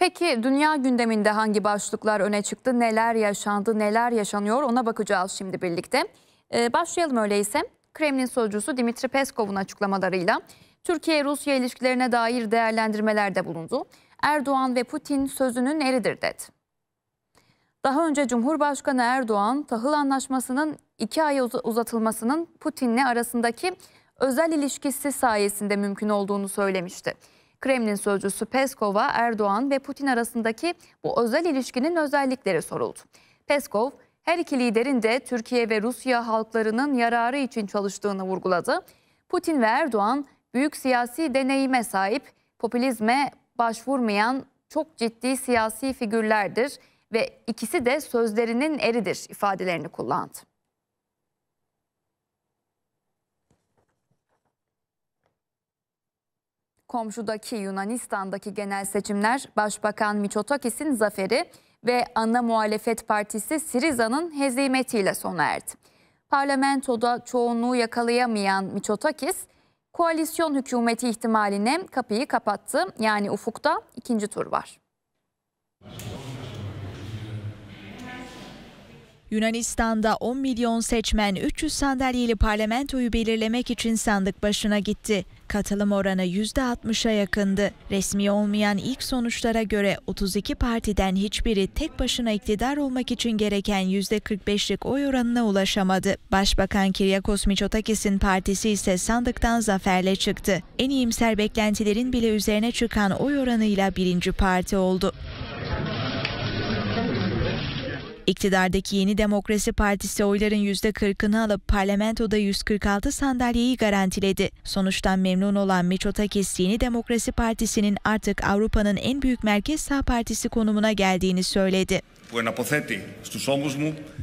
Peki dünya gündeminde hangi başlıklar öne çıktı, neler yaşandı, neler yaşanıyor ona bakacağız şimdi birlikte. Ee, başlayalım öyleyse. Kremlin sözcüsü Dimitri Peskov'un açıklamalarıyla Türkiye-Rusya ilişkilerine dair değerlendirmelerde bulundu. Erdoğan ve Putin sözünün eridir dedi. Daha önce Cumhurbaşkanı Erdoğan tahıl anlaşmasının iki ay uzatılmasının Putin'le arasındaki özel ilişkisi sayesinde mümkün olduğunu söylemişti. Kremlin sözcüsü Peskov'a Erdoğan ve Putin arasındaki bu özel ilişkinin özellikleri soruldu. Peskov, her iki liderin de Türkiye ve Rusya halklarının yararı için çalıştığını vurguladı. Putin ve Erdoğan büyük siyasi deneyime sahip, popülizme başvurmayan çok ciddi siyasi figürlerdir ve ikisi de sözlerinin eridir ifadelerini kullandı. Komşudaki Yunanistan'daki genel seçimler Başbakan Miçotakis'in zaferi ve ana muhalefet partisi Siriza'nın hezimetiyle sona erdi. Parlamentoda çoğunluğu yakalayamayan Miçotakis, koalisyon hükümeti ihtimaline kapıyı kapattı. Yani ufukta ikinci tur var. Yunanistan'da 10 milyon seçmen 300 sandalyeli parlamentoyu belirlemek için sandık başına gitti. Katılım oranı %60'a yakındı. Resmi olmayan ilk sonuçlara göre 32 partiden hiçbiri tek başına iktidar olmak için gereken %45'lik oy oranına ulaşamadı. Başbakan Kiryakos Mitsotakis'in partisi ise sandıktan zaferle çıktı. En iyimser beklentilerin bile üzerine çıkan oy oranıyla birinci parti oldu. İktidardaki Yeni Demokrasi Partisi oyların %40'ını alıp parlamentoda 146 sandalyeyi garantiledi. Sonuçtan memnun olan Miçotakis Yeni Demokrasi Partisi'nin artık Avrupa'nın en büyük merkez sağ partisi konumuna geldiğini söyledi.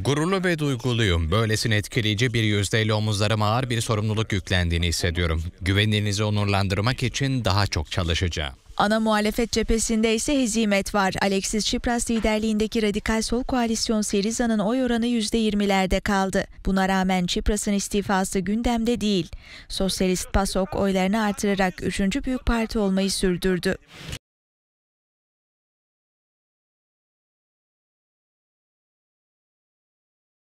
Gururlu ve duyguluyum. Böylesine etkileyici bir yüzdeyle omuzlarıma ağır bir sorumluluk yüklendiğini hissediyorum. Güveninizi onurlandırmak için daha çok çalışacağım. Ana muhalefet cephesinde ise hezimet var. Alexis Tsipras liderliğindeki radikal sol koalisyon Seriza'nın oy oranı %20'lerde kaldı. Buna rağmen Tsipras'ın istifası gündemde değil. Sosyalist PASOK oylarını artırarak 3. büyük parti olmayı sürdürdü.